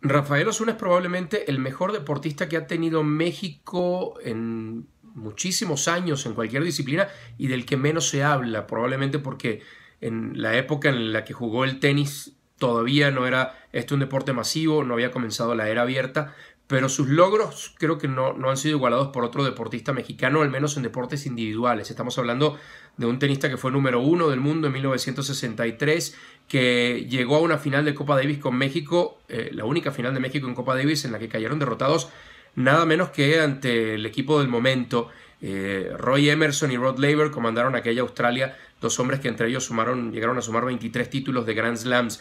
Rafael Osuna es probablemente el mejor deportista que ha tenido México en muchísimos años en cualquier disciplina y del que menos se habla, probablemente porque en la época en la que jugó el tenis todavía no era este un deporte masivo, no había comenzado la era abierta, pero sus logros creo que no, han sido igualados por otro deportista mexicano, al menos en deportes individuales. Estamos hablando de un tenista que fue número uno del mundo en 1963, que llegó a una final de Copa Davis con México, eh, la única final de México en Copa Davis en la que cayeron derrotados nada menos que ante el equipo del momento. Eh, Roy Emerson y Rod Laver comandaron aquella Australia, dos hombres que entre ellos sumaron, llegaron a sumar 23 títulos de Grand Slams.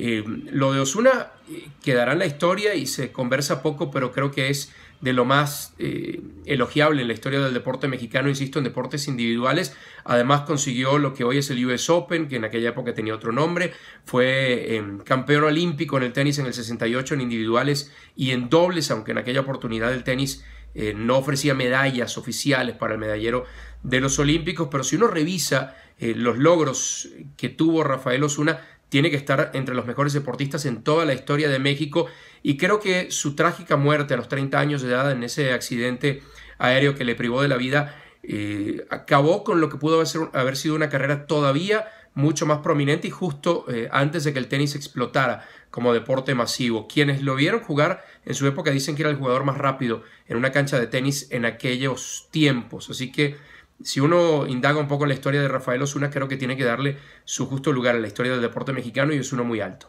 Eh, lo de Osuna eh, quedará en la historia y se conversa poco, pero creo que es de lo más eh, elogiable en la historia del deporte mexicano, insisto, en deportes individuales. Además consiguió lo que hoy es el US Open, que en aquella época tenía otro nombre. Fue em, campeón olímpico en el tenis en el 68 en individuales y en dobles, aunque en aquella oportunidad el tenis no ofrecía medallas oficiales para el medallero de los Olímpicos, pero si uno revisa los logros que tuvo Rafael Osuna, tiene que estar entre los mejores deportistas en toda la historia de México y creo que su trágica muerte a los 30 años de edad en ese accidente aéreo que le privó de la vida eh, acabó con lo que pudo haber, sido una carrera todavía mucho más prominente y justo eh, antes de que el tenis explotara como deporte masivo. Quienes lo vieron jugar en su época dicen que era el jugador más rápido en una cancha de tenis en aquellos tiempos, así que si uno indaga un poco la historia de Rafael Osuna, creo que tiene que darle su justo lugar a la historia del deporte mexicano y es uno muy alto.